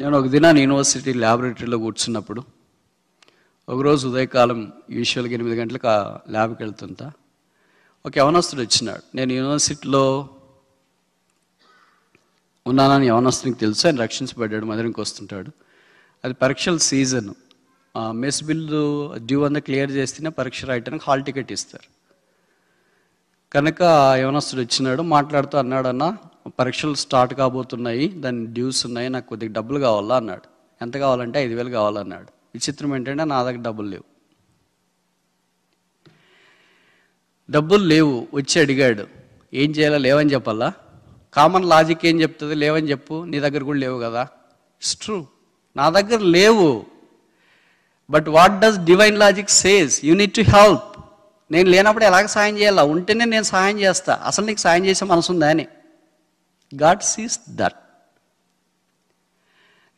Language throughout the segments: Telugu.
నేను ఒక దినాన్ని యూనివర్సిటీ ల్యాబొరేటరీలో కూర్చున్నప్పుడు ఒకరోజు ఉదయకాలం యూజువల్గా ఎనిమిది గంటలకు ఆ ల్యాబ్కి వెళ్తుంటా ఒక యవనస్తుడు వచ్చినాడు నేను యూనివర్సిటీలో ఉన్నానని యవనస్తునికి తెలుసు ఆయన రక్షించబడ్డాడు మధురంకి వస్తుంటాడు అది పరీక్షల సీజన్ మెస్ బిల్లు డ్యూ అంతా క్లియర్ చేస్తేనే పరీక్ష రాయటానికి హాల్ టికెట్ ఇస్తారు కనుక యవనస్తుడు వచ్చినాడు మాట్లాడుతూ అన్నాడన్నా పరీక్షలు స్టార్ట్ కాబోతున్నాయి దాని డ్యూస్ ఉన్నాయి నాకు కొద్దిగా డబ్బులు కావాలా అన్నాడు ఎంత కావాలంటే ఐదు వేలు కావాలన్నాడు విచిత్రం ఏంటంటే నా దగ్గర డబ్బులు లేవు డబ్బులు లేవు వచ్చి అడిగాడు ఏం చేయాలో లేవని చెప్పాలా కామన్ లాజిక్ ఏం చెప్తుంది లేవని చెప్పు నీ దగ్గర కూడా లేవు కదా ఇట్స్ ట్రూ నా దగ్గర లేవు but what does divine logic says you need to help నేను లేనప్పుడు ఎలాగ సాయం చేయాలా ఉంటేనే నేను సాయం చేస్తా అసలు నీకు సాయం చేసే మనసు ఉందా అని గాడ్ సీస్ దట్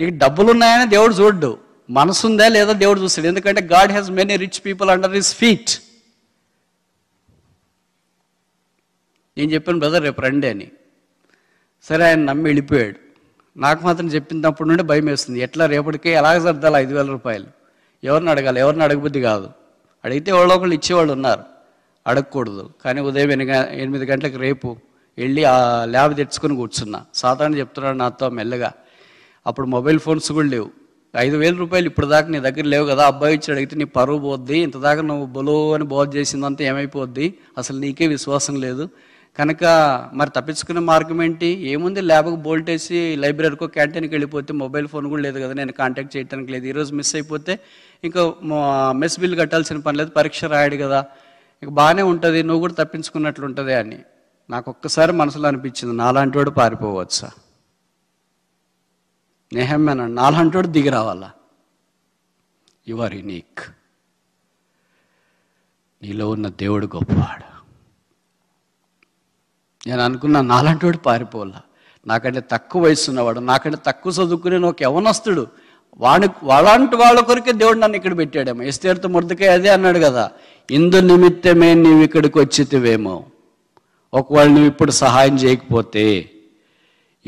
నీకు డబ్బులు ఉన్నాయని దేవుడు చూడ్డు మనసు ఉందా లేదా దేవుడు చూస్తాడు ఎందుకంటే God has many rich people under his feet నేను చెప్పాను బ్రదర్ రేపు రండి అని సరే ఆయన నమ్మి వెళ్ళిపోయాడు నాకు మాత్రం చెప్పినప్పటి నుండి భయం వేస్తుంది ఎట్లా రేపటికి ఎలా సర్దాలి ఐదు వేల రూపాయలు ఎవరిని అడగాలి ఎవరిని అడగబుద్ధి కాదు అడిగితే ఎవరో ఒకళ్ళు ఇచ్చేవాళ్ళు ఉన్నారు అడగకూడదు కానీ ఉదయం ఎనిమిది గంటలకు రేపు వెళ్ళి ఆ ల్యాబ్ తెచ్చుకొని కూర్చున్నా సాధారణ చెప్తున్నాడు నాతో మెల్లగా అప్పుడు మొబైల్ ఫోన్స్ కూడా లేవు ఐదు వేల రూపాయలు ఇప్పుడు దాకా నీ దగ్గర లేవు కదా అబ్బాయి ఇచ్చి అడిగితే నీ పరువు పోద్ది ఇంతదాకా నువ్వు బొలో అని బోధ చేసిందంతా ఏమైపోద్ది అసలు నీకే విశ్వాసం లేదు కనుక మరి తప్పించుకునే మార్గం ఏంటి ఏముంది ల్యాబ్కి బోల్ట్ వేసి లైబ్రరీకో క్యాంటీన్కి వెళ్ళిపోతే మొబైల్ ఫోన్ కూడా లేదు కదా నేను కాంటాక్ట్ చేయడానికి లేదు ఈరోజు మిస్ అయిపోతే ఇంకా మెస్ బిల్ కట్టాల్సిన పని లేదు పరీక్ష రాయడు కదా ఇక బాగానే ఉంటుంది నువ్వు కూడా తప్పించుకున్నట్లు ఉంటుంది అని నాకు ఒక్కసారి మనసులో అనిపించింది నాలాంటి వాడు పారిపోవచ్చా నేహమ్మేనా నాలాంటి వాడు దిగి రావాలా యు ఆర్ యునీక్ నీలో ఉన్న దేవుడు గొప్పవాడు నేను అనుకున్నా నాలాంటి వాడు పారిపోలా నాకంటే తక్కువ వయసు ఉన్నవాడు నాకంటే తక్కువ చదువుకునే ఒక యవనస్తుడు వాడి వాళ్ళంటి వాళ్ళ కొరికే దేవుడు నన్ను ఇక్కడ పెట్టాడేమో ఎస్తేరుతో ముర్దకే అదే అన్నాడు కదా ఇందు నిమిత్తమే నీవు ఇక్కడికి వచ్చితివేమో ఒకవేళ నువ్వు ఇప్పుడు సహాయం చేయకపోతే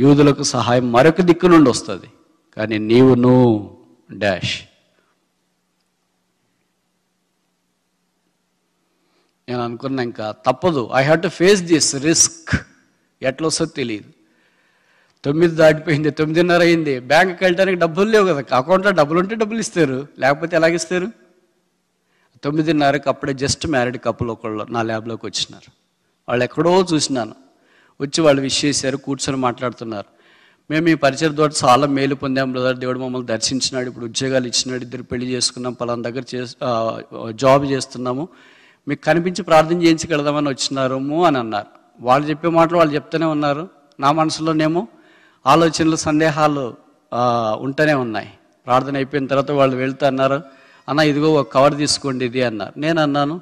యూదులకు సహాయం మరొక దిక్కు నుండి వస్తుంది కానీ నీవు నువ్వు డాష్ నేను అనుకున్నా ఇంకా తప్పదు I have to face this risk ఎట్లా వస్తుంది తెలియదు తొమ్మిది దాటిపోయింది తొమ్మిదిన్నర అయింది బ్యాంక్కి వెళ్ళడానికి డబ్బులు లేవు కదా అకౌంట్లో డబ్బులు ఉంటే డబ్బులు ఇస్తారు లేకపోతే ఎలాగిస్తారు తొమ్మిదిన్నరకు అప్పుడే జస్ట్ మ్యారీడ్ కప్పులు ఒకళ్ళు నా ల్యాబ్లోకి వచ్చినారు వాళ్ళు ఎక్కడో చూసినాను వచ్చి వాళ్ళు విష్ చేశారు కూర్చొని మాట్లాడుతున్నారు మేము ఈ పరిచయం ద్వారా చాలా మేలు పొందాం బ్రదర్ దేవుడు మమ్మల్ని దర్శించినాడు ఇప్పుడు ఉద్యోగాలు ఇచ్చినాడు ఇద్దరు పెళ్లి చేసుకున్నాం పలాన దగ్గర చే జాబ్ చేస్తున్నాము మీకు కనిపించి ప్రార్థన చేయించగలదామని వచ్చినారు అని అన్నారు వాళ్ళు చెప్పే మాటలు వాళ్ళు చెప్తూనే ఉన్నారు నా మనసులోనేమో ఆలోచనలు సందేహాలు ఉంటూనే ఉన్నాయి ప్రార్థన అయిపోయిన తర్వాత వాళ్ళు వెళ్తా అన్నారు అన్న ఇదిగో ఒక కవర్ తీసుకోండి ఇది అన్నారు నేను అన్నాను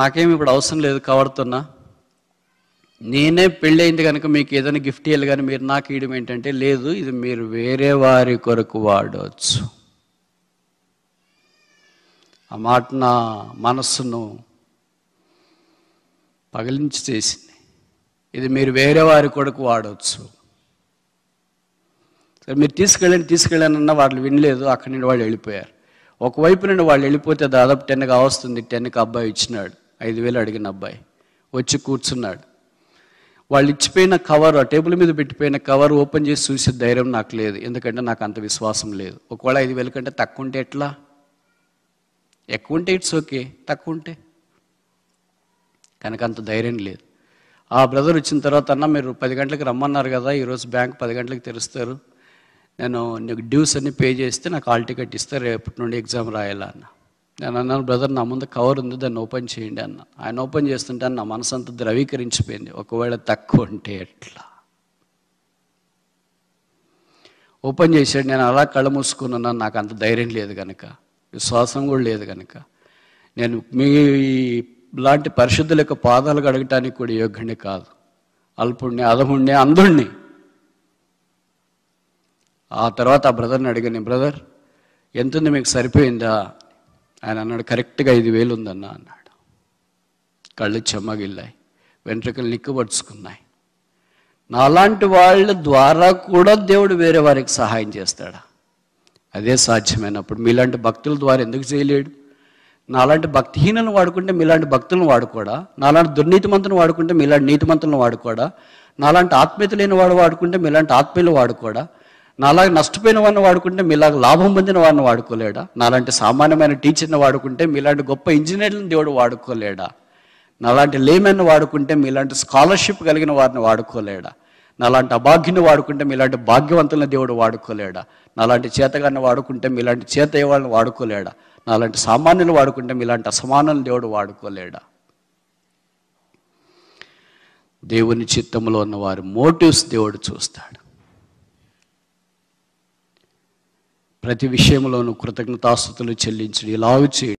నాకేమి ఇప్పుడు అవసరం లేదు కవర్తోన్నా నేనే పెళ్ళయింది కనుక మీకు ఏదైనా గిఫ్ట్ ఇవ్వాలి కానీ మీరు నాకు ఇవ్వడం ఏంటంటే లేదు ఇది మీరు వేరే వారి కొరకు వాడవచ్చు ఆ మాట నా మనస్సును పగిలించి చేసింది ఇది మీరు వేరే వారి కొరకు వాడవచ్చు సరే మీరు తీసుకెళ్ళండి తీసుకెళ్ళానన్నా వాళ్ళు వినలేదు అక్కడి నుండి వాళ్ళు వెళ్ళిపోయారు ఒకవైపు నుండి వాళ్ళు వెళ్ళిపోతే దాదాపు టెన్కి అవస్తుంది టెన్కి అబ్బాయి ఇచ్చినాడు ఐదు వేలు అడిగిన అబ్బాయి వచ్చి కూర్చున్నాడు వాళ్ళు ఇచ్చిపోయిన కవర్ ఆ టేబుల్ మీద పెట్టిపోయిన కవర్ ఓపెన్ చేసి చూసే ధైర్యం నాకు లేదు ఎందుకంటే నాకు అంత విశ్వాసం లేదు ఒకవేళ ఐదు వేల కంటే తక్కువ ఉంటే ఎట్లా ఎక్కువ ఉంటే ఇట్స్ ఓకే తక్కువ ఉంటే కనుక అంత ధైర్యం లేదు ఆ బ్రదర్ వచ్చిన తర్వాత అన్న మీరు పది గంటలకు రమ్మన్నారు కదా ఈరోజు బ్యాంక్ పది గంటలకు తెరుస్తారు నేను నీకు డ్యూస్ అన్ని పే చేస్తే నాకు హాల్ టికెట్ ఇస్తే రేపటి నుండి ఎగ్జామ్ రాయాలా నేను అన్నాను బ్రదర్ నా ముందు కవర్ ఉంది దాన్ని ఓపెన్ చేయండి అన్న ఆయన ఓపెన్ చేస్తుంటే నా మనసు అంతా ద్రవీకరించిపోయింది ఒకవేళ తక్కువ ఉంటే ఎట్లా ఓపెన్ చేశాడు నేను అలా కళ్ళు మూసుకున్నాను నాకు అంత ధైర్యం లేదు కనుక విశ్వాసం కూడా లేదు కనుక నేను మీ లాంటి పరిశుద్ధుల యొక్క పాదాలు కడగటానికి కూడా యోగ్యుణ్ణి కాదు అల్పుణ్ణి అధముణ్ణి అందుణ్ణి ఆ తర్వాత ఆ బ్రదర్ని అడిగాను బ్రదర్ ఎంతుంది మీకు సరిపోయిందా ఆయన అన్నాడు కరెక్ట్గా ఐదు వేలు ఉందన్నా అన్నాడు కళ్ళు చెమ్మగిల్లాయి వెంట్రుకలు నిక్కుబడుచుకున్నాయి నాలాంటి వాళ్ళ ద్వారా కూడా దేవుడు వేరే వారికి సహాయం చేస్తాడా అదే సాధ్యమైనప్పుడు మీలాంటి భక్తుల ద్వారా ఎందుకు చేయలేడు నాలాంటి భక్తిహీనలను వాడుకుంటే మీలాంటి భక్తులను వాడుకోడా నాలాంటి దుర్నీతిమంతులను వాడుకుంటే మీలాంటి నీతిమంతులను వాడుకోడా నాలాంటి ఆత్మీయత లేని వాడు వాడుకుంటే మీలాంటి ఆత్మీయులు వాడుకోడా నాలాగా నష్టపోయిన వాడిని వాడుకుంటే మీలాగా లాభం పొందిన వాడిని వాడుకోలేడా నాలాంటి సామాన్యమైన టీచర్ని వాడుకుంటే మీలాంటి గొప్ప ఇంజనీర్లను దేవుడు వాడుకోలేడా నాలాంటి లేమెన్ వాడుకుంటే మీలాంటి స్కాలర్షిప్ కలిగిన వారిని వాడుకోలేడా నాలాంటి అభాగ్యుని వాడుకుంటే మీలాంటి భాగ్యవంతులను దేవుడు వాడుకోలేడా నాలాంటి చేతగాన్ని వాడుకుంటే మీలాంటి చేత వాళ్ళని వాడుకోలేడా నాలాంటి సామాన్యులు వాడుకుంటే మీలాంటి అసమానులను దేవుడు వాడుకోలేడా దేవుని చిత్తంలో ఉన్న వారి మోటివ్స్ దేవుడు చూస్తాడు ప్రతి విషయంలోనూ కృతజ్ఞతాస్థుతులు చెల్లించడం ఇలా చేయడం